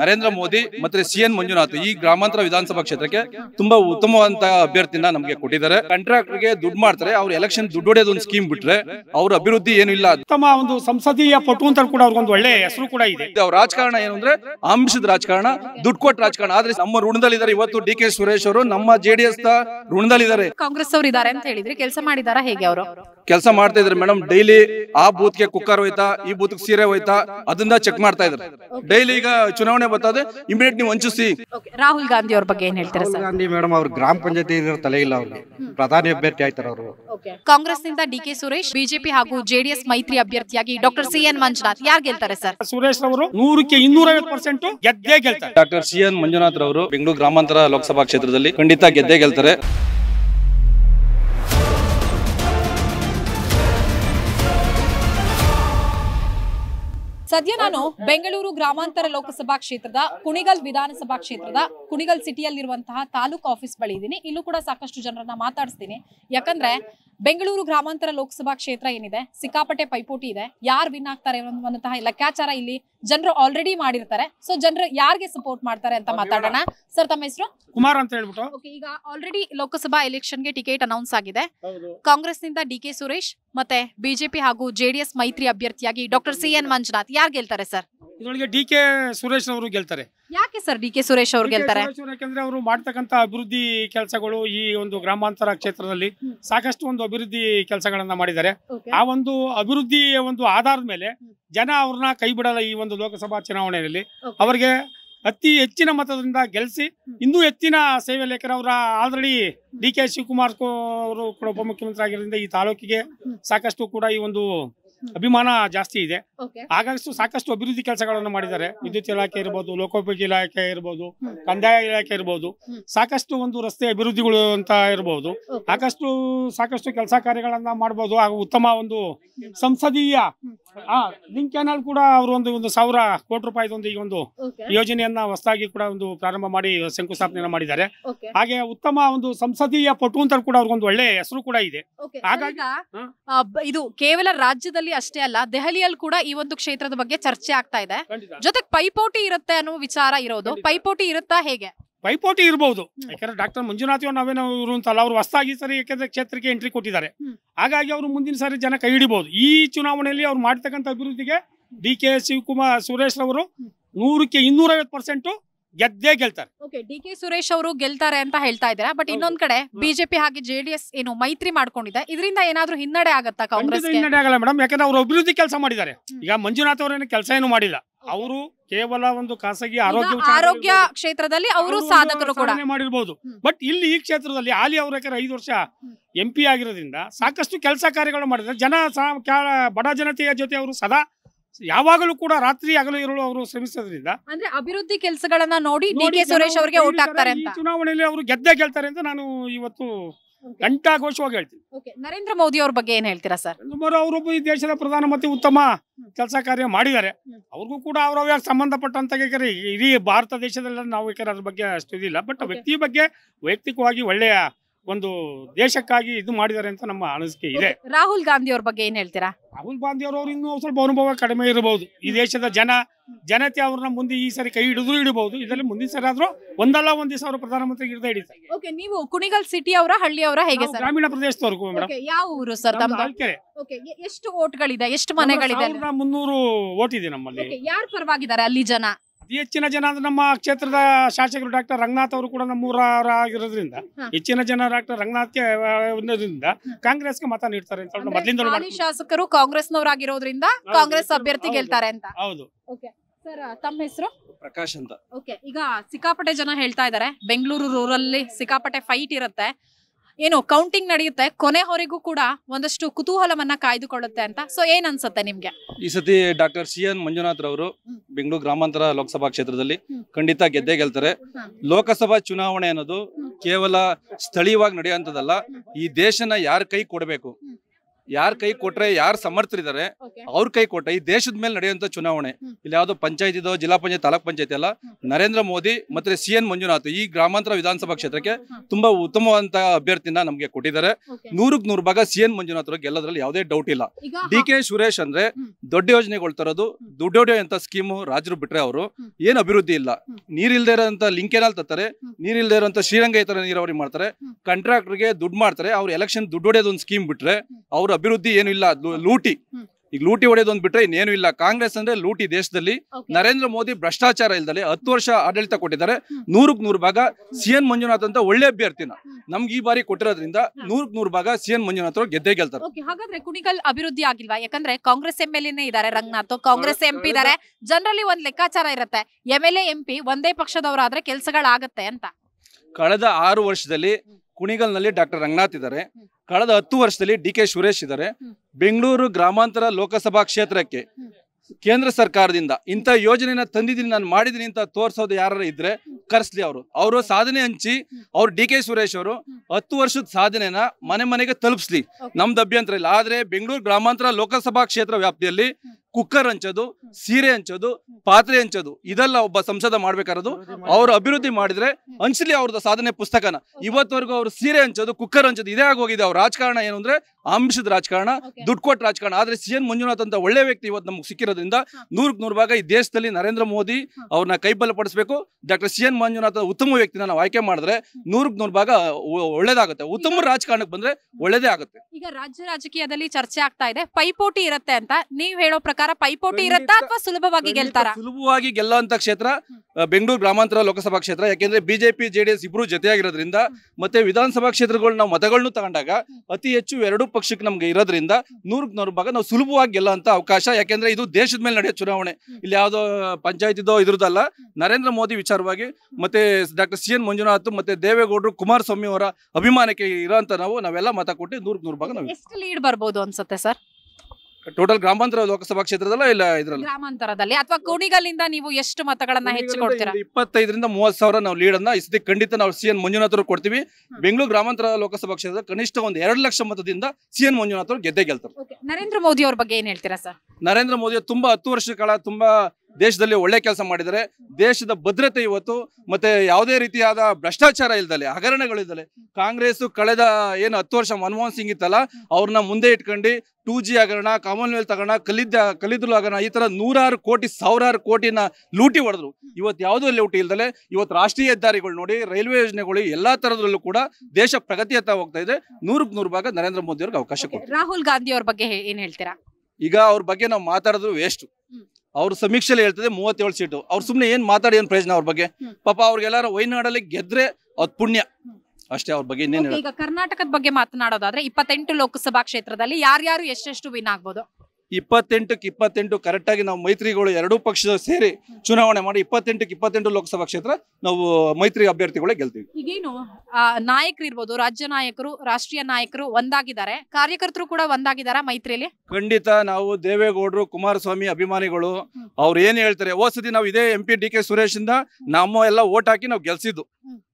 ನರೇಂದ್ರ ಮೋದಿ ಮತ್ತೆ C N Manjunath ಈ ಗ್ರಾಮಾಂತರ ವಿಧಾನಸಭಾ ಕ್ಷೇತ್ರಕ್ಕೆ ತುಂಬಾ ಉತ್ತಮವಾದಂತಹ ಅಭ್ಯರ್ಥಿನ ನಮಗೆ ಕೊಟ್ಟಿದ್ದಾರೆ ಗೆ ದುಡ್ಡು ಮಾಡ್ತಾರೆ ಅವ್ರ ಎಲೆಕ್ಷನ್ ದುಡ್ಡು ಹೊಡೆಯೋದು ಒಂದು ಸ್ಕೀಮ್ ಬಿಟ್ರೆ ಅವ್ರ ಅಭಿವೃದ್ಧಿ ಏನು ಇಲ್ಲ ಉತ್ತಮ ಒಂದು ಸಂಸದೀಯ ಪಟು ಅಂತ ಕೂಡ ಅವ್ರಿಗೊಂದು ಒಳ್ಳೆ ಹೆಸರು ಕೂಡ ಇದೆ ಅವ್ರ ರಾಜಕಾರಣ ಏನು ಅಂದ್ರೆ ರಾಜಕಾರಣ ದುಡ್ಡು ಕೊಟ್ಟ ರಾಜಕಾರಣ ಆದ್ರೆ ನಮ್ಮ ಋಣದಲ್ಲಿದ್ದಾರೆ ಇವತ್ತು ಡಿ ಕೆ ಸುರೇಶ್ ಅವರು ನಮ್ಮ ಜೆಡಿಎಸ್ ಋಣದಲ್ಲಿ ಋಣದಲ್ಲಿದ್ದಾರೆ ಕಾಂಗ್ರೆಸ್ ಅವರು ಅಂತ ಹೇಳಿದ್ರೆ ಕೆಲಸ ಮಾಡಿದಾರ ಹೇಗೆ ಅವರು ಕೆಲಸ ಮಾಡ್ತಾ ಇದ್ರೆ ಮೇಡಮ್ ಡೈಲಿ ಆ ಗೆ ಕುಕ್ಕರ್ ಹೋಯ್ತಾ ಈ ಬೂತ್ಗೆ ಸೀರೆ ಹೋಯ್ತಾ ಅದನ್ನ ಚೆಕ್ ಮಾಡ್ತಾ ಇದ್ರೆ ಡೈಲಿ ಈಗ ಚುನಾವಣೆ ಚುನಾವಣೆ ಬರ್ತದೆ ಇಮಿಡಿಯೇಟ್ ನೀವು ಹಂಚಿಸಿ ರಾಹುಲ್ ಗಾಂಧಿ ಅವ್ರ ಬಗ್ಗೆ ಏನ್ ಹೇಳ್ತಾರೆ ರಾಹುಲ್ ಗಾಂಧಿ ಮೇಡಮ್ ಅವ್ರ ಗ್ರಾಮ ಪಂಚಾಯತಿ ತಲೆ ಇಲ್ಲ ಅವ್ರಿಗೆ ಪ್ರಧಾನಿ ಅಭ್ಯರ್ಥಿ ಆಯ್ತಾರ ಅವರು ಕಾಂಗ್ರೆಸ್ ನಿಂದ ಡಿ ಕೆ ಸುರೇಶ್ ಬಿಜೆಪಿ ಹಾಗೂ ಜೆಡಿಎಸ್ ಮೈತ್ರಿ ಅಭ್ಯರ್ಥಿಯಾಗಿ ಡಾಕ್ಟರ್ ಸಿ ಎನ್ ಮಂಜುನಾಥ್ ಯಾರು ಗೆಲ್ತಾರೆ ಸರ್ ಸುರೇಶ್ ಅವರು ನೂರಕ್ಕೆ ಇನ್ನೂರ ಐವತ್ತು ಪರ್ಸೆಂಟ್ ಗೆದ್ದೇ ಗೆಲ್ತಾರೆ ಡಾಕ್ಟರ್ ಸಿ ಎನ್ ಮಂಜುನಾಥ್ ಅವರು ಬೆಂಗಳೂರು ಗ್ರಾಮಾಂತರ ಲೋಕಸಭಾ ಕ್ಷೇತ್ರದಲ್ಲಿ ಖಂಡಿತ ಗೆದ್ದೇ ಗೆಲ್ತಾರೆ ಸದ್ಯ ನಾನು ಬೆಂಗಳೂರು ಗ್ರಾಮಾಂತರ ಲೋಕಸಭಾ ಕ್ಷೇತ್ರದ ಕುಣಿಗಲ್ ವಿಧಾನಸಭಾ ಕ್ಷೇತ್ರದ ಕುಣಿಗಲ್ ಸಿಟಿಯಲ್ಲಿರುವಂತಹ ತಾಲೂಕು ಆಫೀಸ್ ಬಳಿ ಇದ್ದೀನಿ ಇಲ್ಲೂ ಕೂಡ ಸಾಕಷ್ಟು ಜನರನ್ನ ಮಾತಾಡಿಸ್ತೀನಿ ಯಾಕಂದ್ರೆ ಬೆಂಗಳೂರು ಗ್ರಾಮಾಂತರ ಲೋಕಸಭಾ ಕ್ಷೇತ್ರ ಏನಿದೆ ಸಿಕ್ಕಾಪಟ್ಟೆ ಪೈಪೋಟಿ ಇದೆ ಯಾರು ವಿನ್ ಆಗ್ತಾರೆ ಅನ್ನುವಂತಹ ಲೆಕ್ಕಾಚಾರ ಇಲ್ಲಿ ಜನರು ಆಲ್ರೆಡಿ ಮಾಡಿರ್ತಾರೆ ಸೊ ಜನರು ಯಾರಿಗೆ ಸಪೋರ್ಟ್ ಮಾಡ್ತಾರೆ ಅಂತ ಮಾತಾಡೋಣ ಸರ್ ತಮ್ಮ ಹೆಸರು ಕುಮಾರ್ ಅಂತ ಹೇಳ್ಬಿಟ್ಟು ಈಗ ಆಲ್ರೆಡಿ ಲೋಕಸಭಾ ಎಲೆಕ್ಷನ್ಗೆ ಟಿಕೆಟ್ ಅನೌನ್ಸ್ ಆಗಿದೆ ಕಾಂಗ್ರೆಸ್ ನಿಂದ ಡಿ ಕೆ ಸುರೇಶ್ ಮತ್ತೆ ಬಿಜೆಪಿ ಹಾಗೂ ಜೆಡಿಎಸ್ ಮೈತ್ರಿ ಅಭ್ಯರ್ಥಿಯಾಗಿ ಡಾಕ್ಟರ್ ಸಿ ಎನ್ ಮಂಜುನಾಥ್ ಯಾರು ಗೆಲ್ತಾರೆ ಸರ್ ಇದರೊಳಗೆ ಡಿ ಕೆ ಸುರೇಶ್ ಅವರು ಗೆಲ್ತಾರೆ ಯಾಕೆ ಸರ್ ಡಿ ಕೆ ಸುರೇಶ್ ಅವರು ಗೆಲ್ತಾರೆ ಯಾಕಂದ್ರೆ ಅವರು ಮಾಡ್ತಕ್ಕಂತ ಅಭಿವೃದ್ಧಿ ಕೆಲಸಗಳು ಈ ಒಂದು ಗ್ರಾಮಾಂತರ ಕ್ಷೇತ್ರದಲ್ಲಿ ಸಾಕಷ್ಟು ಒಂದು ಅಭಿವೃದ್ಧಿ ಕೆಲಸಗಳನ್ನ ಮಾಡಿದ್ದಾರೆ ಆ ಒಂದು ಅಭಿವೃದ್ಧಿಯ ಒಂದು ಆಧಾರದ ಮೇಲೆ ಜನ ಅವ್ರನ್ನ ಕೈ ಬಿಡಲ್ಲ ಈ ಒಂದು ಲೋಕಸಭಾ ಚುನಾವಣೆಯಲ್ಲಿ ಅವರಿಗೆ ಅತಿ ಹೆಚ್ಚಿನ ಮತದಿಂದ ಗೆಲ್ಸಿ ಇನ್ನೂ ಹೆಚ್ಚಿನ ಸೇವೆ ಲೇಖರ ಅವರ ಆಲ್ರೆಡಿ ಡಿ ಕೆ ಶಿವಕುಮಾರ್ ಅವರು ಕೂಡ ಉಪಮುಖ್ಯಮಂತ್ರಿ ಆಗಿರೋದ್ರಿಂದ ಈ ತಾಲೂಕಿಗೆ ಸಾಕಷ್ಟು ಕೂಡ ಈ ಒಂದು ಅಭಿಮಾನ ಜಾಸ್ತಿ ಇದೆ ಹಾಗಾಗಿ ಸಾಕಷ್ಟು ಅಭಿವೃದ್ಧಿ ಕೆಲಸಗಳನ್ನು ಮಾಡಿದ್ದಾರೆ ವಿದ್ಯುತ್ ಇಲಾಖೆ ಇರ್ಬೋದು ಲೋಕೋಪಯೋಗಿ ಇಲಾಖೆ ಇರ್ಬೋದು ಕಂದಾಯ ಇಲಾಖೆ ಇರ್ಬೋದು ಸಾಕಷ್ಟು ಒಂದು ರಸ್ತೆ ಅಭಿವೃದ್ಧಿಗಳು ಅಂತ ಇರ್ಬೋದು ಸಾಕಷ್ಟು ಸಾಕಷ್ಟು ಕೆಲಸ ಕಾರ್ಯಗಳನ್ನ ಮಾಡ್ಬೋದು ಹಾಗೂ ಉತ್ತಮ ಒಂದು ಸಂಸದೀಯ ಆ ಲಿಂಕ್ ಕೂಡ ಅವರು ಒಂದು ಒಂದು ಸಾವಿರ ಕೋಟಿ ಒಂದು ಈ ಒಂದು ಯೋಜನೆಯನ್ನ ಹೊಸದಾಗಿ ಕೂಡ ಒಂದು ಪ್ರಾರಂಭ ಮಾಡಿ ಶಂಕುಸ್ಥಾಪನೆ ಮಾಡಿದ್ದಾರೆ ಹಾಗೆ ಉತ್ತಮ ಒಂದು ಸಂಸದೀಯ ಪಟು ಅಂತ ಕೂಡ ಅವ್ರಿಗೊಂದು ಒಳ್ಳೆ ಹೆಸರು ಕೂಡ ಇದೆ ಹಾಗಾಗಿ ಇದು ಕೇವಲ ರಾಜ್ಯದಲ್ಲಿ ಅಷ್ಟೇ ಅಲ್ಲ ದೆಹಲಿಯಲ್ಲಿ ಕೂಡ ಈ ಒಂದು ಕ್ಷೇತ್ರದ ಬಗ್ಗೆ ಚರ್ಚೆ ಆಗ್ತಾ ಇದೆ ಜೊತೆಗೆ ಪೈಪೋಟಿ ಇರುತ್ತೆ ಅನ್ನೋ ವಿಚಾರ ಇರೋದು ಪೈಪೋಟಿ ಇರುತ್ತಾ ಹೇಗೆ ಪೈಪೋಟಿ ಇರಬಹುದು ಯಾಕಂದ್ರೆ ಡಾಕ್ಟರ್ ಮಂಜುನಾಥ್ ನಾವೇನೋ ಇವರು ಅಂತಲ್ಲ ಅವ್ರು ಹೊಸದಾಗಿ ಸರಿ ಯಾಕಂದ್ರೆ ಕ್ಷೇತ್ರಕ್ಕೆ ಎಂಟ್ರಿ ಕೊಟ್ಟಿದ್ದಾರೆ ಹಾಗಾಗಿ ಅವರು ಮುಂದಿನ ಸಾರಿ ಜನ ಕೈ ಹಿಡಿಬಹುದು ಈ ಚುನಾವಣೆಯಲ್ಲಿ ಅವ್ರು ಮಾಡ್ತಕ್ಕಂಥ ಅಭಿವೃದ್ಧಿಗೆ ಡಿ ಕೆ ಶಿವಕುಮಾರ್ ಸುರೇಶ್ ರವರು ನೂರಕ್ಕೆ ಐವತ್ತು ಪರ್ಸೆಂಟ್ ಗೆದ್ದೇ ಗೆಲ್ತಾರೆ ಓಕೆ ಡಿ ಕೆ ಸುರೇಶ್ ಅವರು ಗೆಲ್ತಾರೆ ಅಂತ ಹೇಳ್ತಾ ಇದ್ದಾರೆ ಬಟ್ ಇನ್ನೊಂದ್ ಕಡೆ ಬಿಜೆಪಿ ಹಾಗೆ ಜೆಡಿಎಸ್ ಏನು ಮೈತ್ರಿ ಮಾಡ್ಕೊಂಡಿದೆ ಇದರಿಂದ ಏನಾದ್ರೂ ಹಿನ್ನಡೆ ಆಗತ್ತಾ ಕಾಂಗ್ರೆಸ್ ಹಿನ್ನಡೆ ಆಗಲ್ಲ ಮೇಡಮ್ ಯಾಕಂದ್ರೆ ಅವರು ಅಭಿವೃದ್ಧಿ ಕೆಲಸ ಮಾಡಿದ್ದಾರೆ ಈಗ ಮಂಜುನಾಥ್ ಅವರೇನು ಕೆಲಸ ಏನು ಮಾಡಿಲ್ಲ ಅವರು ಕೇವಲ ಒಂದು ಖಾಸಗಿ ಆರೋಗ್ಯ ಆರೋಗ್ಯ ಕ್ಷೇತ್ರದಲ್ಲಿ ಅವರು ಸಾಧಕರು ಕೂಡ ಮಾಡಿರ್ಬೋದು ಬಟ್ ಇಲ್ಲಿ ಈ ಕ್ಷೇತ್ರದಲ್ಲಿ ಆಲಿ ಅವರ ಯಾಕಂದ್ರೆ ಐದು ವರ್ಷ ಎಂ ಪಿ ಆಗಿರೋದ್ರಿಂದ ಸಾಕಷ್ಟು ಕೆಲಸ ಕಾರ್ಯಗಳು ಮಾಡಿದ್ರೆ ಜನ ಬಡ ಜನತೆಯ ಜೊತೆ ಅವರು ಸದಾ ಯಾವಾಗಲೂ ಕೂಡ ರಾತ್ರಿ ಹಗಲು ಇರಲು ಅವರು ಶ್ರಮಿಸೋದ್ರಿಂದ ಅಂದ್ರೆ ಅಭಿವೃದ್ಧಿ ಕೆಲಸಗಳನ್ನ ನೋಡಿ ಡಿ ಕೆ ಸುರೇಶ್ ಅವರಿಗೆ ಚುನಾವಣೆಯಲ್ಲಿ ಅವರು ಗೆದ್ದೇ ಗೆಲ್ತಾರೆ ಅಂತ ನಾನು ಇವತ್ತು ಘಂಟಾಘೋಷವಾಗಿ ಹೇಳ್ತೀನಿ ಓಕೆ ನರೇಂದ್ರ ಮೋದಿ ಅವ್ರ ಬಗ್ಗೆ ಏನ್ ಹೇಳ್ತೀರಾ ಸರ್ ಸುಮಾರು ಅವರು ಈ ದೇಶದ ಪ್ರಧಾನಮಂತ್ರಿ ಉತ್ತಮ ಕೆಲಸ ಕಾರ್ಯ ಮಾಡಿದ್ದಾರೆ ಅವ್ರಿಗೂ ಕೂಡ ಅವರವ್ಯ ಸಂಬಂಧಪಟ್ಟಂತ ಇಡೀ ಭಾರತ ದೇಶದಲ್ಲ ನಾವು ಅದ್ರ ಬಗ್ಗೆ ಅಷ್ಟು ಇದಿಲ್ಲ ಬಟ್ ವ್ಯಕ್ತಿ ಬಗ್ಗೆ ವೈಯಕ್ತಿಕವಾಗಿ ಒಳ್ಳೆಯ ಒಂದು ದೇಶಕ್ಕಾಗಿ ಇದು ಮಾಡಿದ್ದಾರೆ ಅಂತ ನಮ್ಮ ಅನಿಸಿಕೆ ಇದೆ ರಾಹುಲ್ ಗಾಂಧಿ ಅವ್ರ ಬಗ್ಗೆ ಏನ್ ಹೇಳ್ತೀರಾ ರಾಹುಲ್ ಗಾಂಧಿ ಅವರು ಇನ್ನೂ ಸ್ವಲ್ಪ ಅನುಭವ ಕಡಿಮೆ ಇರಬಹುದು ಈ ದೇಶದ ಜನ ಜನತೆ ಅವ್ರನ್ನ ಮುಂದೆ ಈ ಸರಿ ಕೈ ಹಿಡಿದು ಇಡಬಹುದು ಇದರಲ್ಲಿ ಮುಂದಿನ ಸರಿ ಆದ್ರೂ ಒಂದಲ್ಲ ಒಂದ್ ದಿವಸ ಅವರು ಪ್ರಧಾನಮಂತ್ರಿ ಹಿಡಿದ ಹಿಡಿತಾರೆ ನೀವು ಕುಣಿಗಲ್ ಸಿಟಿ ಅವರ ಹಳ್ಳಿ ಅವರ ಹೇಗೆ ಸರ್ ಗ್ರಾಮೀಣ ಪ್ರದೇಶದವರೆಗೂ ಮೇಡಮ್ ಯಾವ ಊರು ಸರ್ ಹಾಲ್ಕೆರೆ ಎಷ್ಟು ಓಟ್ಗಳಿದೆ ಎಷ್ಟು ಮನೆಗಳಿದೆ ಮುನ್ನೂರು ಓಟ್ ಇದೆ ನಮ್ಮಲ್ಲಿ ಯಾರು ಪರವಾಗಿದ್ದಾರೆ ಅಲ್ಲಿ ಜನ ಹೆಚ್ಚಿನ ಜನ ಅಂದ್ರೆ ನಮ್ಮ ಕ್ಷೇತ್ರದ ಶಾಸಕರು ಡಾಕ್ಟರ್ ರಂಗನಾಥ್ ಅವರು ಕೂಡ ಆಗಿರೋದ್ರಿಂದ ಹೆಚ್ಚಿನ ಜನ ಡಾಕ್ಟರ್ ರಂಗನಾಥ್ಗೆ ಒಂದರಿಂದ ಕಾಂಗ್ರೆಸ್ಗೆ ಮತ ನೀಡ್ತಾರೆ ಅಂತ ಮೊದಲಿಂದ ಶಾಸಕರು ಕಾಂಗ್ರೆಸ್ನವರಾಗಿರೋದ್ರಿಂದ ಕಾಂಗ್ರೆಸ್ ಅಭ್ಯರ್ಥಿ ಗೆಲ್ತಾರೆ ಅಂತ ಹೌದು ಸರ್ ತಮ್ಮ ಹೆಸರು ಪ್ರಕಾಶ್ ಅಂತ ಓಕೆ ಈಗ ಸಿಕ್ಕಾಪಟ್ಟೆ ಜನ ಹೇಳ್ತಾ ಇದ್ದಾರೆ ಬೆಂಗಳೂರು ರೂರಲ್ ಸಿಕ್ಕಾಪಟ್ಟೆ ಫೈಟ್ ಇರುತ್ತೆ ಏನು ಕೌಂಟಿಂಗ್ ನಡೆಯುತ್ತೆ ಕೊನೆ ಕೂಡ ಒಂದಷ್ಟು ಕುತೂಹಲವನ್ನ ಕಾಯ್ದುಕೊಳ್ಳುತ್ತೆ ಅಂತ ಸೊ ಏನ್ ಅನ್ಸುತ್ತೆ ನಿಮ್ಗೆ ಈ ಸತಿ ಡಾಕ್ಟರ್ ಸಿ ಎನ್ ಮಂಜುನಾಥ್ ರವರು ಬೆಂಗಳೂರು ಗ್ರಾಮಾಂತರ ಲೋಕಸಭಾ ಕ್ಷೇತ್ರದಲ್ಲಿ ಖಂಡಿತ ಗೆದ್ದೇ ಗೆಲ್ತಾರೆ ಲೋಕಸಭಾ ಚುನಾವಣೆ ಅನ್ನೋದು ಕೇವಲ ಸ್ಥಳೀಯವಾಗಿ ನಡೆಯುವಂಥದ್ದಲ್ಲ ಈ ದೇಶನ ಯಾರ ಕೈ ಕೊಡಬೇಕು ಯಾರ ಕೈ ಕೊಟ್ರೆ ಯಾರು ಸಮರ್ಥರಿದ್ದಾರೆ ಅವ್ರ ಕೈ ಕೊಟ್ಟ ಈ ದೇಶದ ಮೇಲೆ ನಡೆಯುವಂತ ಚುನಾವಣೆ ಇಲ್ಲಿ ಯಾವ್ದೋ ಪಂಚಾಯತ್ ಇದೋ ಜಿಲ್ಲಾ ಪಂಚಾಯತ್ ತಾಲೂಕ್ ಪಂಚಾಯತ್ ಅಲ್ಲ ನರೇಂದ್ರ ಮೋದಿ ಮತ್ತೆ ಸಿ ಎನ್ ಮಂಜುನಾಥ್ ಈ ಗ್ರಾಮಾಂತರ ವಿಧಾನಸಭಾ ಕ್ಷೇತ್ರಕ್ಕೆ ತುಂಬಾ ಉತ್ತಮವಾದಂತಹ ಅಭ್ಯರ್ಥಿನ ನಮ್ಗೆ ಕೊಟ್ಟಿದ್ದಾರೆ ನೂರಕ್ ನೂರು ಭಾಗ ಸಿ ಎನ್ ಮಂಜುನಾಥ್ ಗೆಲ್ಲದ್ರಲ್ಲಿ ಯಾವುದೇ ಡೌಟ್ ಇಲ್ಲ ಡಿ ಕೆ ಸುರೇಶ್ ಅಂದ್ರೆ ದೊಡ್ಡ ಯೋಜನೆಗಳು ತರೋದು ದುಡ್ಡೋಡೆ ಅಂತ ಸ್ಕೀಮು ರಾಜರು ಬಿಟ್ರೆ ಅವರು ಏನ್ ಅಭಿವೃದ್ಧಿ ಇಲ್ಲ ನೀರಿಲ್ದೇ ಇರೋಂತ ಲಿಂಕ್ ಏನಾಲ್ ತತ್ತಾರೆ ನೀರಿಲ್ದೇ ಇರೋಂತ ಶ್ರೀರಂಗ ಈ ತರ ನೀರಾವರಿ ಮಾಡ್ತಾರೆ ಕಾಂಟ್ರಾಕ್ಟರ್ಗೆ ದುಡ್ಡು ಮಾಡ್ತಾರೆ ಅವ್ರ ಎಲೆಕ್ಷನ್ ದುಡ್ಡು ಒಂದು ಸ್ಕೀಮ್ ಬಿಟ್ರೆ ಅವ್ರ ಅಭಿವೃದ್ಧಿ ಏನು ಇಲ್ಲ ಲೂಟಿ ಈಗ ಲೂಟಿ ಒಂದ್ ಬಿಟ್ರೆ ಇನ್ನೇನು ಇಲ್ಲ ಕಾಂಗ್ರೆಸ್ ಅಂದ್ರೆ ಲೂಟಿ ದೇಶದಲ್ಲಿ ನರೇಂದ್ರ ಮೋದಿ ಭ್ರಷ್ಟಾಚಾರ ಇಲ್ದೇ ಹತ್ತು ವರ್ಷ ಆಡಳಿತ ಕೊಟ್ಟಿದ್ದಾರೆ ನೂರಕ್ ನೂರು ಭಾಗ ಸಿ ಎನ್ ಮಂಜುನಾಥ್ ಅಂತ ಒಳ್ಳೆ ಅಭ್ಯರ್ಥಿನ ನಮ್ಗೆ ಈ ಬಾರಿ ಕೊಟ್ಟಿರೋದ್ರಿಂದ ನೂರಕ್ ನೂರು ಭಾಗ ಸಿ ಎನ್ ಮಂಜುನಾಥ್ ಗೆದ್ದೇ ಗೆಲ್ತಾರೆ ಹಾಗಾದ್ರೆ ಕುಣಿಗಲ್ ಅಭಿವೃದ್ಧಿ ಆಗಿಲ್ವಾ ಯಾಕಂದ್ರೆ ಕಾಂಗ್ರೆಸ್ ಎಂ ಎಲ್ ಎನೇ ಇದ್ದಾರೆ ರಂಗನಾಥ್ ಕಾಂಗ್ರೆಸ್ ಎಂ ಪಿ ಇದ್ದಾರೆ ಜನರಲಿ ಒಂದ್ ಲೆಕ್ಕಾಚಾರ ಇರುತ್ತೆ M L A M P ಒಂದೇ ಪಕ್ಷದವರಾದ್ರೆ ಕೆಲಸಗಳಾಗತ್ತೆ ಅಂತ ಕಳೆದ ಆರು ವರ್ಷದಲ್ಲಿ ಕುಣಿಗಲ್ನಲ್ಲಿ ಡಾಕ್ಟರ್ ರಂಗನಾಥ್ ಇದ್ದಾರೆ ಕಳೆದ ಹತ್ತು ವರ್ಷದಲ್ಲಿ ಡಿ ಕೆ ಸುರೇಶ್ ಇದ್ದಾರೆ ಬೆಂಗಳೂರು ಗ್ರಾಮಾಂತರ ಲೋಕಸಭಾ ಕ್ಷೇತ್ರಕ್ಕೆ ಕೇಂದ್ರ ಸರ್ಕಾರದಿಂದ ಇಂಥ ಯೋಜನೆಯನ್ನ ತಂದಿದ್ದೀನಿ ನಾನು ಮಾಡಿದ್ದೀನಿ ಅಂತ ತೋರಿಸೋದು ಯಾರು ಇದ್ರೆ ಕರೆಸ್ಲಿ ಅವರು ಅವರು ಸಾಧನೆ ಹಂಚಿ ಅವರು ಡಿ ಕೆ ಸುರೇಶ್ ಅವರು ಹತ್ತು ವರ್ಷದ ಸಾಧನೆನ ಮನೆ ಮನೆಗೆ ತಲುಪಿಸ್ಲಿ ನಮ್ದು ಅಭ್ಯಂತರ ಇಲ್ಲ ಆದ್ರೆ ಬೆಂಗಳೂರು ಗ್ರಾಮಾಂತರ ಲೋಕಸಭಾ ಕ್ಷೇತ್ರ ವ್ಯಾಪ್ತಿಯಲ್ಲಿ ಕುಕ್ಕರ್ ಹಂಚೋದು ಸೀರೆ ಹಂಚೋದು ಪಾತ್ರೆ ಹಂಚೋದು ಇದೆಲ್ಲ ಒಬ್ಬ ಸಂಸದ ಮಾಡ್ಬೇಕಾರದು ಅವರು ಅಭಿವೃದ್ಧಿ ಮಾಡಿದ್ರೆ ಹಂಚಲಿ ಅವ್ರದ್ದು ಸಾಧನೆ ಪುಸ್ತಕನ ಇವತ್ತವರೆಗೂ ಅವರು ಸೀರೆ ಹಂಚೋದು ಕುಕ್ಕರ್ ಹಂಚೋದು ಇದೇ ಆಗೋಗಿದೆ ಅವ್ರ ರಾಜಕಾರಣ ಏನು ಅಂದ್ರೆ ಆಮಿಷದ ರಾಜಕಾರಣ ದುಡ್ಡು ಕೊಟ್ ರಾಜಕಾರಣ ಆದ್ರೆ ಸಿ ಎನ್ ಮಂಜುನಾಥ್ ಅಂತ ಒಳ್ಳೆ ವ್ಯಕ್ತಿ ಇವತ್ತು ನಮ್ಗೆ ಸಿಕ್ಕಿರೋದ್ರಿಂದ ನೂರಕ್ಕೆ ನೂರು ಭಾಗ ಈ ದೇಶದಲ್ಲಿ ನರೇಂದ್ರ ಮೋದಿ ಅವ್ರನ್ನ ಕೈಬಲಪಡಿಸಬೇಕು ಡಾಕ್ಟರ್ ಸಿ ಎನ್ ಮಂಜುನಾಥ್ ಉತ್ತಮ ವ್ಯಕ್ತಿನ ನಾವು ಆಯ್ಕೆ ಮಾಡಿದ್ರೆ ನೂರಕ್ಕೆ ನೂರು ಭಾಗ ಒಳ್ಳೇದಾಗುತ್ತೆ ಉತ್ತಮ ರಾಜಕಾರಣಕ್ಕೆ ಬಂದ್ರೆ ಒಳ್ಳೇದೇ ಆಗುತ್ತೆ ಈಗ ರಾಜ್ಯ ರಾಜಕೀಯದಲ್ಲಿ ಚರ್ಚೆ ಆಗ್ತಾ ಇದೆ ಪೈಪೋಟಿ ಇರುತ್ತೆ ಅಂತ ನೀವು ಹೇಳೋ ಪ್ರಕಾರ ಪ್ರಕಾರ ಪೈಪೋಟಿ ಇರುತ್ತಾ ಅಥವಾ ಸುಲಭವಾಗಿ ಗೆಲ್ತಾರ ಸುಲಭವಾಗಿ ಗೆಲ್ಲುವಂತ ಕ್ಷೇತ್ರ ಬೆಂಗಳೂರು ಗ್ರಾಮಾಂತರ ಲೋಕಸಭಾ ಕ್ಷೇತ್ರ ಯಾಕೆಂದ್ರೆ ಬಿಜೆಪಿ ಜೆಡಿಎಸ್ ಇಬ್ರು ಜೊತೆಯಾಗಿರೋದ್ರಿಂದ ಮತ್ತೆ ವಿಧಾನಸಭಾ ಕ್ಷೇತ್ರಗಳು ನಾವು ಮತಗಳನ್ನು ತಗೊಂಡಾಗ ಅತಿ ಹೆಚ್ಚು ಎರಡು ಪಕ್ಷಕ್ಕೆ ನಮ್ಗೆ ಇರೋದ್ರಿಂದ ನೂರಕ್ ನೂರು ಭಾಗ ನಾವು ಸುಲಭವಾಗಿ ಗೆಲ್ಲುವಂತ ಅವಕಾಶ ಯಾಕೆಂದ್ರೆ ಇದು ದೇಶದ ಮೇಲೆ ನಡೆಯೋ ಚುನಾವಣೆ ಇಲ್ಲಿ ಯಾವುದೋ ಇದೋ ಇದ್ರದಲ್ಲ ನರೇಂದ್ರ ಮೋದಿ ವಿಚಾರವಾಗಿ ಮತ್ತೆ ಡಾಕ್ಟರ್ ಸಿ ಎನ್ ಮಂಜುನಾಥ್ ಮತ್ತೆ ದೇವೇಗೌಡರು ಕುಮಾರಸ್ವಾಮಿ ಅವರ ಅಭಿಮಾನಕ್ಕೆ ಇರೋ ನಾವು ನಾವೆಲ್ಲ ಮತ ಕೊಟ್ಟು ನೂರಕ್ ನೂರು ಭಾಗ ನಾವು ಲೀಡ್ ಬರ್ಬೋದು ಅನ್ಸುತ್ತೆ ಸರ್ ಟೋಟಲ್ ಗ್ರಾಮಾಂತರ ಲೋಕಸಭಾ ಕ್ಷೇತ್ರದಲ್ಲೇ ಇಲ್ಲ ಇದ್ರಲ್ಲಿ ಗ್ರಾಮಾಂತರದಲ್ಲಿ ಅಥವಾ ಕುಣಿಗಲ್ಲಿಂದ ನೀವು ಎಷ್ಟು ಮತಗಳನ್ನ ಹೆಚ್ಚು ಕೊಡ್ತೀರಾ ಇಪ್ಪತ್ತೈದರಿಂದ ಮೂವತ್ತು ಸಾವಿರ ನಾವು ಲೀಡ್ ಅನ್ನ ಇಸ್ತಿ ಖಂಡಿತ ನಾವು ಸಿ ಎನ್ ಮಂಜುನಾಥ್ ಕೊಡ್ತೀವಿ ಬೆಂಗಳೂರು ಗ್ರಾಮಾಂತರ ಲೋಕಸಭಾ ಕ್ಷೇತ್ರದ ಕನಿಷ್ಠ ಒಂದ್ ಎರಡು ಲಕ್ಷ ಮತದಿಂದ ಸಿ ಎನ್ ಮಂಜುನಾಥ್ ಗೆದ್ದೇ ಗೆಲ್ತಾರೆ ನರೇಂದ್ರ ಮೋದಿ ಅವ್ರ ಬಗ್ಗೆ ಏನ್ ಹೇಳ್ತೀರಾ ಸರ್ ನರೇಂದ್ರ ಮೋದಿ ತುಂಬಾ ಹತ್ತು ವರ್ಷ ಕಾಲ ತುಂಬಾ ದೇಶದಲ್ಲಿ ಒಳ್ಳೆ ಕೆಲಸ ಮಾಡಿದರೆ ದೇಶದ ಭದ್ರತೆ ಇವತ್ತು ಮತ್ತೆ ಯಾವುದೇ ರೀತಿಯಾದ ಭ್ರಷ್ಟಾಚಾರ ಇಲ್ದಲೆ ಇದ್ದಲೆ ಕಾಂಗ್ರೆಸ್ ಕಳೆದ ಏನು ಹತ್ತು ವರ್ಷ ಮನಮೋಹನ್ ಸಿಂಗ್ ಇತ್ತಲ್ಲ ಅವ್ರನ್ನ ಮುಂದೆ ಇಟ್ಕೊಂಡು ಟೂ ಜಿ ಹಗರಣ ಕಾಮನ್ವೆಲ್ತ್ ಹಗರಣ ಕಲಿದ್ದ ಕಲಿದಲು ಹಗರಣ ಈ ತರ ನೂರಾರು ಕೋಟಿ ಸಾವಿರಾರು ಕೋಟಿನ ಲೂಟಿ ಹೊಡೆದ್ರು ಇವತ್ತು ಯಾವುದೋ ಲೂಟಿ ಇಲ್ದಲೆ ಇವತ್ತು ರಾಷ್ಟ್ರೀಯ ಹೆದ್ದಾರಿಗಳು ನೋಡಿ ರೈಲ್ವೆ ಯೋಜನೆಗಳು ಎಲ್ಲಾ ತರದಲ್ಲೂ ಕೂಡ ದೇಶ ಪ್ರಗತಿಯತ್ತ ಹೋಗ್ತಾ ಇದೆ ನೂರಕ್ಕೆ ನೂರು ಭಾಗ ನರೇಂದ್ರ ಮೋದಿ ಅವ್ರಿಗೆ ಅವಕಾಶ ಕೊಟ್ಟು ರಾಹುಲ್ ಗಾಂಧಿ ಅವ್ರ ಬಗ್ಗೆ ಏನ್ ಹೇಳ್ತೀರಾ ಈಗ ಅವ್ರ ಬಗ್ಗೆ ನಾವು ಮಾತಾಡೋದು ವೇಸ್ಟ್ ಅವ್ರ ಸಮೀಕ್ಷೆಯಲ್ಲಿ ಹೇಳ್ತದೆ ಮೂವತ್ತೇಳು ಸೀಟು ಅವ್ರು ಸುಮ್ಮನೆ ಏನು ಮಾತಾಡಿ ಏನು ಪ್ರಯೋಜನ ಅವ್ರ ಬಗ್ಗೆ ಪಾಪ ಅವ್ರಿಗೆಲ್ಲಾರ ವೈನಾಡಲ್ಲಿ ಗೆದ್ರೆ ಅದ್ ಪುಣ್ಯ ಅಷ್ಟೇ ಅವ್ರ ಬಗ್ಗೆ ಇನ್ನೇನು ಈಗ ಕರ್ನಾಟಕದ ಬಗ್ಗೆ ಮಾತನಾಡೋದಾದ್ರೆ ಇಪ್ಪತ್ತೆಂಟು ಲೋಕಸಭಾ ಕ್ಷೇತ್ರದಲ್ಲಿ ಯಾರ್ಯಾರು ಎಷ್ಟೆಷ್ಟು ವಿನ್ ಆಗ್ಬೋದು ಇಪ್ಪತ್ತೆಂಟಕ್ಕೆ ಇಪ್ಪತ್ತೆಂಟು ಕರೆಕ್ಟಾಗಿ ನಾವು ಮೈತ್ರಿಗಳು ಎರಡೂ ಪಕ್ಷದ ಸೇರಿ ಚುನಾವಣೆ ಮಾಡಿ ಇಪ್ಪತ್ತೆಂಟಕ್ಕೆ ಇಪ್ಪತ್ತೆಂಟು ಲೋಕಸಭಾ ಕ್ಷೇತ್ರ ನಾವು ಮೈತ್ರಿ ಅಭ್ಯರ್ಥಿಗಳೇ ಗೆಲ್ತೀವಿ ಈಗೇನು ನಾಯಕರು ಇರ್ಬೋದು ರಾಜ್ಯ ನಾಯಕರು ರಾಷ್ಟ್ರೀಯ ನಾಯಕರು ಒಂದಾಗಿದ್ದಾರೆ ಕಾರ್ಯಕರ್ತರು ಕೂಡ ಒಂದಾಗಿದ್ದಾರೆ ಮೈತ್ರಿಯಲ್ಲಿ ಖಂಡಿತ ನಾವು ದೇವೇಗೌಡರು ಕುಮಾರಸ್ವಾಮಿ ಅಭಿಮಾನಿಗಳು ಅವ್ರು ಏನ್ ಹೇಳ್ತಾರೆ ಓ ನಾವು ಇದೇ M P D K Suresh ಇಂದ ನಮ್ಮ ಎಲ್ಲ ಓಟ್ ಹಾಕಿ ನಾವು ಗೆಲ್ಸಿದ್ದು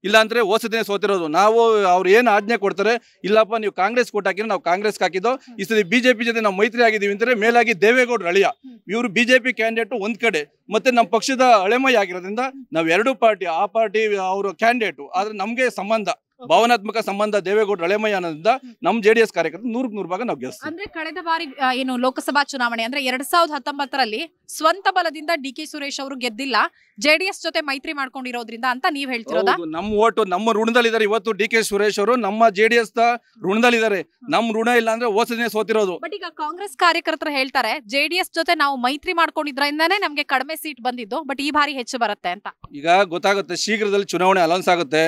ಇಲ್ಲಾಂದರೆ ಓಸದಿನೇ ಸೋತಿರೋದು ನಾವು ಅವ್ರು ಏನು ಆಜ್ಞೆ ಕೊಡ್ತಾರೆ ಇಲ್ಲಪ್ಪ ನೀವು ಕಾಂಗ್ರೆಸ್ ಕೋಟ್ ಹಾಕಿದ್ರೆ ನಾವು ಕಾಂಗ್ರೆಸ್ ಹಾಕಿದ್ದು ಈ ಸರಿ ಬಿಜೆಪಿ ಜೊತೆ ನಾವು ಮೈತ್ರಿ ಆಗಿದ್ದೀವಿ ಅಂದರೆ ಮೇಲಾಗಿ ದೇವೇಗೌಡರು ಅಳಿಯ ಇವರು ಬಿಜೆಪಿ ಕ್ಯಾಂಡಿಡೇಟು ಒಂದು ಕಡೆ ಮತ್ತೆ ನಮ್ಮ ಪಕ್ಷದ ಅಳೆಮೈ ಆಗಿರೋದ್ರಿಂದ ನಾವು ಎರಡೂ ಪಾರ್ಟಿ ಆ ಪಾರ್ಟಿ ಅವರ ಕ್ಯಾಂಡಿಡೇಟು ಆದರೆ ನಮಗೆ ಸಂಬಂಧ ಭಾವನಾತ್ಮಕ ಸಂಬಂಧ ದೇವೇಗೌಡ ಅನ್ನೋದ್ರಿಂದ ನಮ್ಮ ಜೆಡಿಎಸ್ ಕಾರ್ಯಕರ್ತರು ನೂರಕ್ಕೆ ನೂರು ಭಾಗ ನಾವು ಅಂದ್ರೆ ಕಳೆದ ಬಾರಿ ಏನು ಲೋಕಸಭಾ ಚುನಾವಣೆ ಅಂದ್ರೆ ಎರಡ್ ಸಾವಿರದ ಹತ್ತೊಂಬತ್ತರಲ್ಲಿ ಸ್ವಂತ ಬಲದಿಂದ ಡಿ ಕೆ ಸುರೇಶ್ ಅವರು ಗೆದ್ದಿಲ್ಲ ಜೆಡಿಎಸ್ ಜೊತೆ ಮೈತ್ರಿ ಮಾಡ್ಕೊಂಡಿರೋದ್ರಿಂದ ಅಂತ ನೀವ್ ಹೇಳ್ತಿರೋದಾ ನಮ್ಮ ಓಟು ನಮ್ಮ ಋಣದಲ್ಲಿದ್ದಾರೆ ಇವತ್ತು ಡಿ ಕೆ ಸುರೇಶ್ ಅವರು ನಮ್ಮ ಜೆಡಿಎಸ್ ದ ಋಣದಲ್ಲಿದ್ದಾರೆ ನಮ್ ಋಣ ಇಲ್ಲ ಅಂದ್ರೆ ಓಸನೇ ಸೋತಿರೋದು ಬಟ್ ಈಗ ಕಾಂಗ್ರೆಸ್ ಕಾರ್ಯಕರ್ತರು ಹೇಳ್ತಾರೆ ಜೆಡಿಎಸ್ ಜೊತೆ ನಾವು ಮೈತ್ರಿ ಮಾಡ್ಕೊಂಡಿದ್ರಿಂದಾನೇ ನಮ್ಗೆ ಕಡಿಮೆ ಸೀಟ್ ಬಂದಿದ್ದು ಬಟ್ ಈ ಬಾರಿ ಹೆಚ್ಚು ಬರುತ್ತೆ ಅಂತ ಈಗ ಗೊತ್ತಾಗುತ್ತೆ ಶೀಘ್ರದಲ್ಲಿ ಚುನಾವಣೆ ಅಲೌನ್ಸ್ ಆಗುತ್ತೆ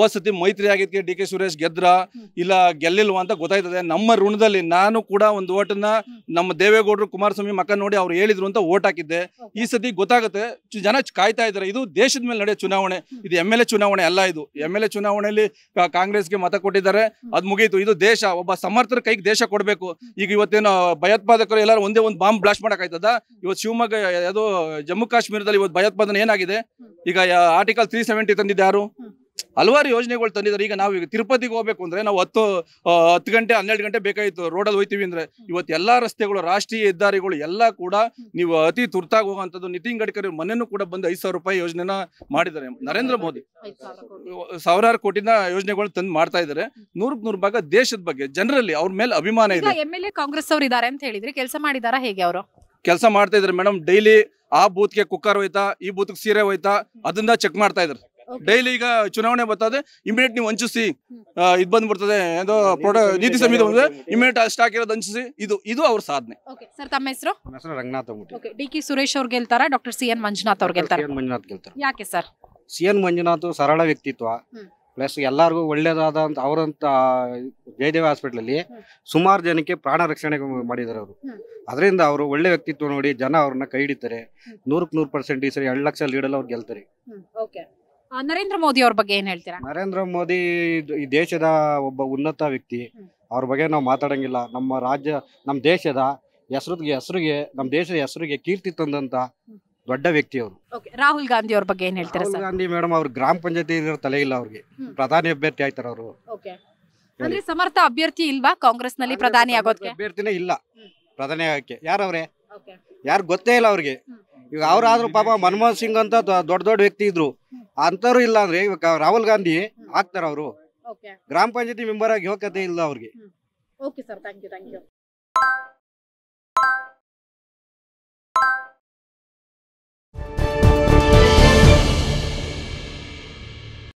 ಓ ಸತಿ ಮೈತ್ರಿ ಮಂತ್ರಿ ಆಗಿದ್ದಕ್ಕೆ ಡಿ ಕೆ ಸುರೇಶ್ ಗೆದ್ರ ಇಲ್ಲ ಗೆಲ್ಲಿಲ್ವ ಅಂತ ಗೊತ್ತಾಯ್ತದೆ ನಮ್ಮ ಋಣದಲ್ಲಿ ನಾನು ಕೂಡ ಒಂದು ಓಟನ್ನ ನಮ್ಮ ದೇವೇಗೌಡರು ಕುಮಾರಸ್ವಾಮಿ ಮಕ್ಕ ನೋಡಿ ಅವ್ರು ಹೇಳಿದ್ರು ಅಂತ ಓಟ್ ಹಾಕಿದ್ದೆ ಈ ಸತಿ ಗೊತ್ತಾಗುತ್ತೆ ಜನ ಕಾಯ್ತಾ ಇದ್ದಾರೆ ಇದು ದೇಶದ ಮೇಲೆ ನಡೆಯೋ ಚುನಾವಣೆ ಇದು ಎಮ್ ಎಲ್ ಎ ಚುನಾವಣೆ ಅಲ್ಲ ಇದು ಎಮ್ ಎಲ್ ಎ ಚುನಾವಣೆಯಲ್ಲಿ ಕಾಂಗ್ರೆಸ್ಗೆ ಮತ ಕೊಟ್ಟಿದ್ದಾರೆ ಅದು ಮುಗೀತು ಇದು ದೇಶ ಒಬ್ಬ ಸಮರ್ಥರ ಕೈಗೆ ದೇಶ ಕೊಡಬೇಕು ಈಗ ಇವತ್ತೇನು ಭಯೋತ್ಪಾದಕರು ಎಲ್ಲರೂ ಒಂದೇ ಒಂದು ಬಾಂಬ್ ಬ್ಲಾಸ್ಟ್ ಮಾಡೋಕ್ಕಾಯ್ತದ ಇವತ್ತು ಶಿವಮೊಗ್ಗ ಅದು ಜಮ್ಮು ಕಾಶ್ಮೀರದಲ್ಲಿ ಇವತ್ತು ಭಯೋತ್ಪಾದನೆ ಏನಾಗಿದೆ ಈಗ ಆರ್ಟಿಕಲ್ ತ್ರೀ ಸೆವೆಂಟಿ ತಂದಿದ್ದಾರು ಯಾರು ಹಲವಾರು ಯೋಜನೆಗಳು ತಂದಿದ್ದಾರೆ ಈಗ ನಾವು ಈಗ ತಿರುಪತಿಗೆ ಹೋಗ್ಬೇಕು ಅಂದ್ರೆ ನಾವು ಹತ್ತು ಹತ್ತು ಗಂಟೆ ಹನ್ನೆರಡು ಗಂಟೆ ಬೇಕಾಯಿತು ರೋಡಲ್ಲಿ ಹೋಯ್ತೀವಿ ಅಂದ್ರೆ ಇವತ್ತು ಎಲ್ಲಾ ರಸ್ತೆಗಳು ರಾಷ್ಟ್ರೀಯ ಹೆದ್ದಾರಿಗಳು ಎಲ್ಲ ಕೂಡ ನೀವು ಅತಿ ತುರ್ತಾಗಿ ಹೋಗುವಂಥದ್ದು ನಿತಿನ್ ಗಡ್ಕರಿ ಮನೆಯೂ ಕೂಡ ಬಂದು ಐದು ಸಾವಿರ ರೂಪಾಯಿ ಯೋಜನೆನ ಮಾಡಿದ್ದಾರೆ ನರೇಂದ್ರ ಮೋದಿ ಸಾವಿರಾರು ಕೋಟಿನ ಯೋಜನೆಗಳು ತಂದು ಮಾಡ್ತಾ ಇದ್ದಾರೆ ನೂರಕ್ ನೂರ ಭಾಗ ದೇಶದ ಬಗ್ಗೆ ಜನರಲ್ಲಿ ಅವ್ರ ಮೇಲೆ ಅಭಿಮಾನ ಇದೆ ಎಮ್ ಎಲ್ ಎ ಕಾಂಗ್ರೆಸ್ ಅವರು ಇದ್ದಾರೆ ಅಂತ ಹೇಳಿದ್ರೆ ಕೆಲಸ ಮಾಡಿದಾರ ಹೇಗೆ ಅವರು ಕೆಲಸ ಮಾಡ್ತಾ ಇದಾರೆ ಮೇಡಮ್ ಡೈಲಿ ಆ ಬೂತ್ಗೆ ಕುಕ್ಕರ್ ಹೋಯ್ತಾ ಈ ಬೂತ್ಗೆ ಸೀರೆ ಹೋಯ್ತಾ ಅದನ್ನ ಚೆಕ್ ಮಾಡ್ತಾ ಇದ್ದಾರೆ ಡೈಲಿ ಈಗ ಚುನಾವಣೆ ಬರ್ತದೆ ಇಮಿಡಿಯೇಟ್ ನೀವು ಹಂಚಿಸಿ ಇದು ಬಂದ್ ಬರ್ತದೆ ಏನೋ ನೀತಿ ಸಂಹಿತೆ ಬಂದ್ರೆ ಇಮಿಡಿಯೇಟ್ ಸ್ಟಾಕ್ ಇರೋದು ಹಂಚಿಸಿ ಇದು ಇದು ಅವ್ರ ಸಾಧನೆ ಸರ್ ತಮ್ಮ ಹೆಸರು ಹೆಸರು ರಂಗನಾಥ್ ಡಿ ಕೆ ಸುರೇಶ್ ಅವ್ರಿಗೆ ಗೆಲ್ತಾರ ಡಾಕ್ಟರ್ ಸಿ ಎನ್ ಮಂಜುನಾಥ್ ಅವ್ರಿಗೆ ಮಂಜುನಾಥ್ ಹೇಳ್ತಾರೆ ಯಾಕೆ ಸರ್ ಸಿ ಎನ್ ಮಂಜುನಾಥ್ ಸರಳ ವ್ಯಕ್ತಿತ್ವ ಪ್ಲಸ್ ಎಲ್ಲರಿಗೂ ಒಳ್ಳೇದಾದ ಅವರಂತ ಜಯದೇವ ಹಾಸ್ಪಿಟ್ಲಲ್ಲಿ ಸುಮಾರು ಜನಕ್ಕೆ ಪ್ರಾಣ ರಕ್ಷಣೆ ಮಾಡಿದ್ದಾರೆ ಅವರು ಅದರಿಂದ ಅವರು ಒಳ್ಳೆ ವ್ಯಕ್ತಿತ್ವ ನೋಡಿ ಜನ ಅವ್ರನ್ನ ಕೈ ಹಿಡಿತಾರೆ ನೂರಕ್ಕೆ ನೂರು ಪರ್ಸೆಂಟ್ ಈ ಸರಿ ಎರಡು ಲಕ್ಷ ಲೀಡಲ್ಲಿ ಅವ್ರು ಗೆಲ್ತಾರೆ ನರೇಂದ್ರ ಮೋದಿ ಅವ್ರ ಬಗ್ಗೆ ಏನ್ ಹೇಳ್ತೀರಾ ನರೇಂದ್ರ ಮೋದಿ ಈ ದೇಶದ ಒಬ್ಬ ಉನ್ನತ ವ್ಯಕ್ತಿ ಅವ್ರ ಬಗ್ಗೆ ನಾವು ಮಾತಾಡಂಗಿಲ್ಲ ನಮ್ಮ ರಾಜ್ಯ ನಮ್ಮ ದೇಶದ ಹೆಸರಿಗೆ ಹೆಸರಿಗೆ ನಮ್ಮ ದೇಶದ ಹೆಸರಿಗೆ ಕೀರ್ತಿ ತಂದಂತ ದೊಡ್ಡ ವ್ಯಕ್ತಿ ಅವರು ರಾಹುಲ್ ಗಾಂಧಿ ಅವ್ರ ಬಗ್ಗೆ ಏನ್ ಹೇಳ್ತಾರೆ ರಾಹುಲ್ ಗಾಂಧಿ ಮೇಡಮ್ ಅವ್ರ ಗ್ರಾಮ ಪಂಚಾಯತಿ ತಲೆ ಇಲ್ಲ ಅವ್ರಿಗೆ ಪ್ರಧಾನಿ ಅಭ್ಯರ್ಥಿ ಆಯ್ತಾರ ಅವರು ಅಂದ್ರೆ ಸಮರ್ಥ ಅಭ್ಯರ್ಥಿ ಇಲ್ವಾ ಕಾಂಗ್ರೆಸ್ ನಲ್ಲಿ ಪ್ರಧಾನಿ ಆಗೋದಕ್ಕೆ ಅಭ್ಯರ್ಥಿನೇ ಇಲ್ಲ ಪ್ರಧಾನಿ ಆಗಕ್ಕೆ ಯಾರವ್ರೆ ಯಾರು ಗೊತ್ತೇ ಇಲ್ಲ ಅವ್ರಿಗೆ ಈಗ ಅವ್ರಾದ್ರೂ ಪಾಪ ಮನಮೋಹನ್ ಸಿಂಗ್ ಅಂತ ದೊಡ್ಡ ದೊಡ್ಡ ವ್ಯಕ್ತಿ ಇದ್ರು ಅಂತವ್ರು ಇಲ್ಲ ಅಂದ್ರೆ ಇವಾಗ ರಾಹುಲ್ ಗಾಂಧಿ ಆಗ್ತಾರ ಅವರು ಗ್ರಾಮ ಪಂಚಾಯತಿ ಮೆಂಬರ್ ಆಗಿ ಯೋಗ್ಯತೆ ಇಲ್ಲ ಅವ್ರಿಗೆ